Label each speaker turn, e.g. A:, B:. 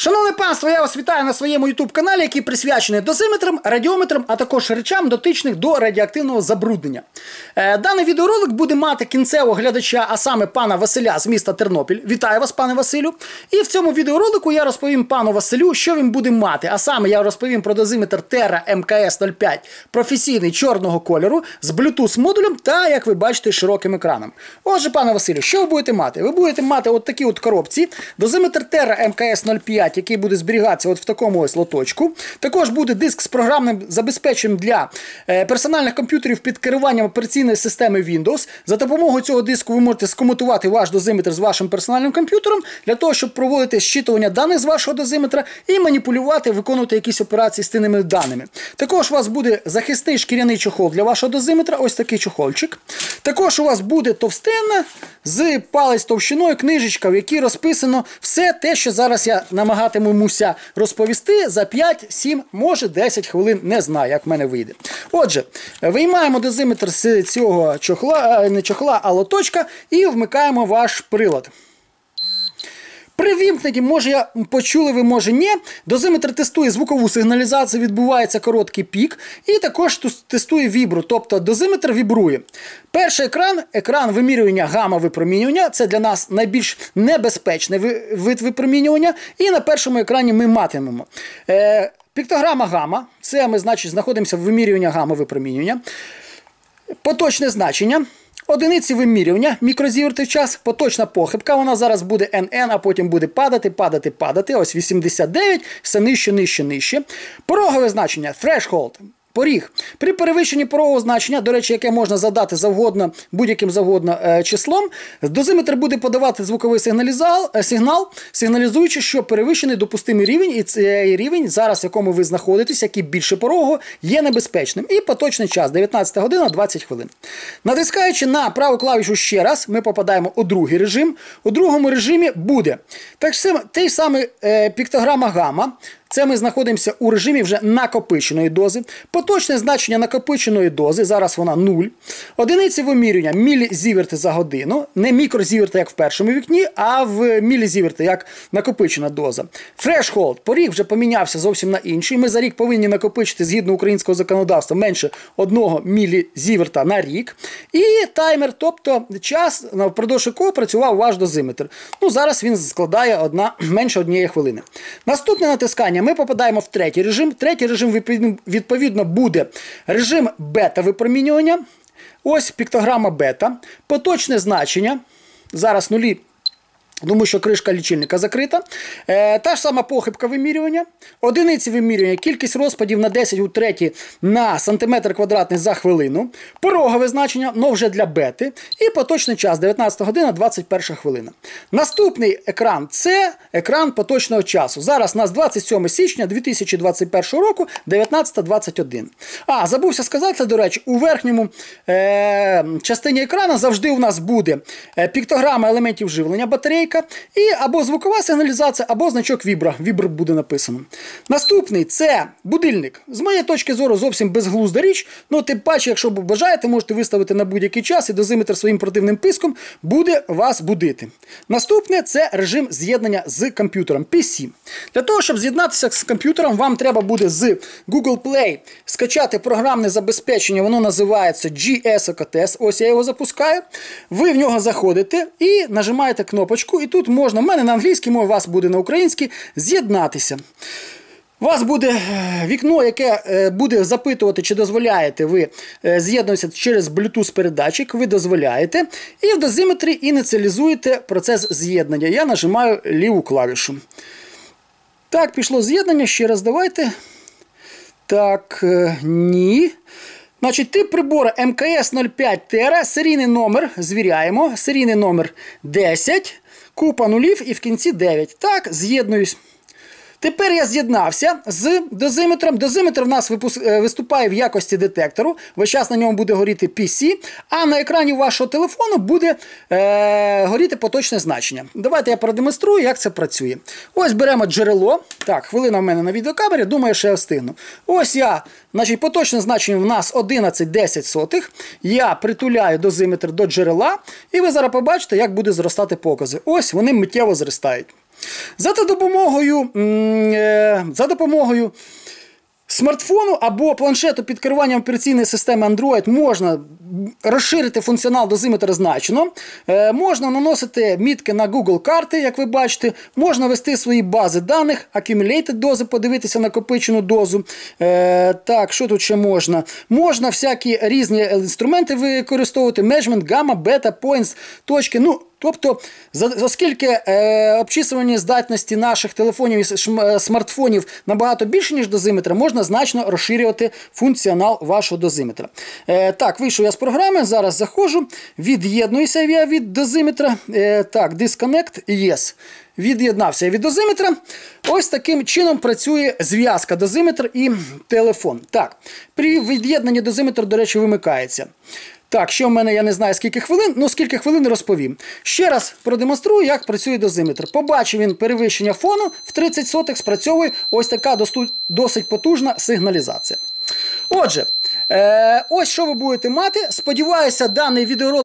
A: Шановне панство, я вас вітаю на своєму youtube каналі який присвячений дозиметрам, радіометрам, а також речам, дотичних до радіоактивного забруднення. Е, даний відеоролик буде мати кінцевого глядача, а саме пана Василя з міста Тернопіль. Вітаю вас, пане Василю. І в цьому відеоролику я розповім пану Василю, що він буде мати. А саме я розповім про дозиметр Terra MKS05, професійний чорного кольору з Bluetooth модулем та, як ви бачите, широким екраном. Отже, пане Василю, що ви будете мати? Ви будете мати от такі от коробці. Дозиметр Terra MKS05. 5, який буде зберігатися от в такому ось лоточку. Також буде диск з програмним забезпеченням для е, персональних комп'ютерів під керуванням операційної системи Windows. За допомогою цього диску ви можете скомутувати ваш дозиметр з вашим персональним комп'ютером для того, щоб проводити щитування даних з вашого дозиметра і маніпулювати, виконувати якісь операції з тими даними. Також у вас буде захисний шкіряний чохол для вашого дозиметра, ось такий чохольчик. Також у вас буде товстенна з палець товщиною книжечка, в якій розписано все те, що зараз я намагаюся намагатимемося розповісти за 5, 7, може 10 хвилин. Не знаю, як в мене вийде. Отже, виймаємо дозиметр з цього чохла, е, не чохла, а лоточка і вмикаємо ваш прилад. При вімкненні, може, я почули, ви може ні. Дозиметр тестує звукову сигналізацію, відбувається короткий пік, і також тестує вібру, тобто дозиметр вібрує. Перший екран екран вимірювання гамма-випромінювання. Це для нас найбільш небезпечний вид випромінювання. І на першому екрані ми матимемо. Е, Піктограма гамма, це ми значить, знаходимося в вимірювання гамма-випромінювання. Поточне значення. Одиниці вимірювання, мікрозіверти в час, поточна похибка. Вона зараз буде NN, а потім буде падати, падати, падати. Ось 89, все нижче, нижче, нижче. Порогове значення threshold. Поріг. При перевищенні порогового значення, до речі, яке можна задати завгодно будь-яким завгодно е, числом, дозиметр буде подавати звуковий сигналізал, е, сигнал, сигналізуючи, що перевищений допустимий рівень, і цей рівень, зараз в якому ви знаходитесь, який більше порогу, є небезпечним. І поточний час 19 година 20 хвилин. Натискаючи на праву клавішу ще раз, ми попадаємо у другий режим. У другому режимі буде так, само той самий е, піктограма гама, це ми знаходимося у режимі вже накопиченої дози. Поточне значення накопиченої дози, зараз вона 0. Одиниці вимірювання мілізіверти за годину, не мікрозіверти, як в першому вікні, а в мілізіверти, як накопичена доза. Фрешхолд поріг вже помінявся зовсім на інший. Ми за рік повинні накопичити згідно українського законодавства менше 1 мілізіверта на рік. І таймер, тобто час, впродовж якого працював ваш дозиметр. Ну, Зараз він складає одна менше однієї хвилини. Наступне натискання випромінювання, ми попадаємо в третій режим. Третій режим відповідно буде режим бета-випромінювання. Ось піктограма бета, поточне значення. Зараз нулі тому що кришка лічильника закрита. Е, Та ж сама похибка вимірювання. Одиниці вимірювання, кількість розпадів на 10 у треті на сантиметр квадратний за хвилину, порогове значення, но вже для бети, і поточний час 19 година 21 хвилина. Наступний екран це екран поточного часу. Зараз у нас 27 січня 2021 року, 19.21. А, забувся сказати, до речі, у верхньому е, частині екрана завжди у нас буде е, піктограма елементів живлення батарейки динаміка, і або звукова сигналізація, або значок вібра. Вібр буде написано. Наступний це будильник. З моєї точки зору, зовсім безглузда річ. Ну, тим паче, якщо бажаєте, можете виставити на будь-який час і дозиметр своїм противним писком буде вас будити. Наступне це режим з'єднання з комп'ютером PC. Для того, щоб з'єднатися з комп'ютером, вам треба буде з Google Play скачати програмне забезпечення, воно називається GS Ось я його запускаю. Ви в нього заходите і нажимаєте кнопочку і тут можна, в мене на англійській мові, вас буде на українській, з'єднатися. У вас буде е, вікно, яке е, буде запитувати, чи дозволяєте ви е, з'єднуватися через Bluetooth передатчик, ви дозволяєте. І в дозиметрі ініціалізуєте процес з'єднання. Я нажимаю ліву клавішу. Так, пішло з'єднання. Ще раз давайте. Так, ні. Значить, тип прибору МКС 05 Тера, серійний номер, звіряємо, серійний номер 10. Купа нулів і в кінці 9. Так, з'єднуюсь. Тепер я з'єднався з дозиметром. Дозиметр в нас е, виступає в якості детектору. Весь час на ньому буде горіти PC, а на екрані вашого телефону буде е, горіти поточне значення. Давайте я продемонструю, як це працює. Ось беремо джерело. Так, хвилина в мене на відеокамері, думаю, що я встигну. Ось я, значить, поточне значення в нас 11,10 сотих. Я притуляю дозиметр до джерела, і ви зараз побачите, як буде зростати покази. Ось вони миттєво зростають. За допомогою, е, за допомогою смартфону або планшету під керуванням операційної системи Android можна розширити функціонал дозиметра значно, е, можна наносити мітки на Google карти, як ви бачите, можна вести свої бази даних, accumulated дози, подивитися накопичену дозу. Е, так, що тут ще можна? Можна всякі різні інструменти використовувати, measurement, гамма, бета, points, точки. ну, Тобто, оскільки е, обчислювані здатності наших телефонів і е, смартфонів набагато більше, ніж дозиметра, можна значно розширювати функціонал вашого дозиметра. Е, Так, вийшов я з програми, зараз заходжу, від'єднуюся я від дозиметра. Е, Так, Disconnect, Yes. Від'єднався від дозиметра. Ось таким чином працює зв'язка дозиметр і телефон. Так, При від'єднанні дозиметр, до речі, вимикається. Так, ще в мене я не знаю, скільки хвилин, ну скільки хвилин розповім. Ще раз продемонструю, як працює дозиметр. Побачив він перевищення фону, в 30 сотих спрацьовує ось така досить потужна сигналізація. Отже, е, ось що ви будете мати. Сподіваюся, даний відеоролик